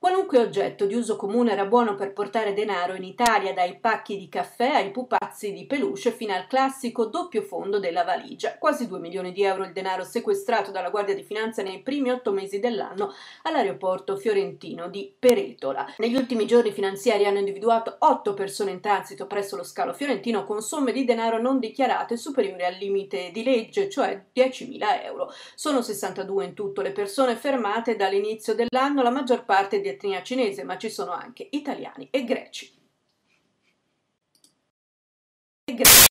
Qualunque oggetto di uso comune era buono per portare denaro in Italia, dai pacchi di caffè ai pupazzi di peluche fino al classico doppio fondo della valigia. Quasi 2 milioni di euro il denaro sequestrato dalla Guardia di Finanza nei primi otto mesi dell'anno all'aeroporto fiorentino di Peretola. Negli ultimi giorni i finanziari hanno individuato 8 persone in transito presso lo scalo fiorentino con somme di denaro non dichiarate superiori al limite di legge, cioè 10.000 euro. Sono 62 in tutto le persone fermate dall'inizio dell'anno, la maggior parte di di etnia cinese, ma ci sono anche italiani e greci. E greci.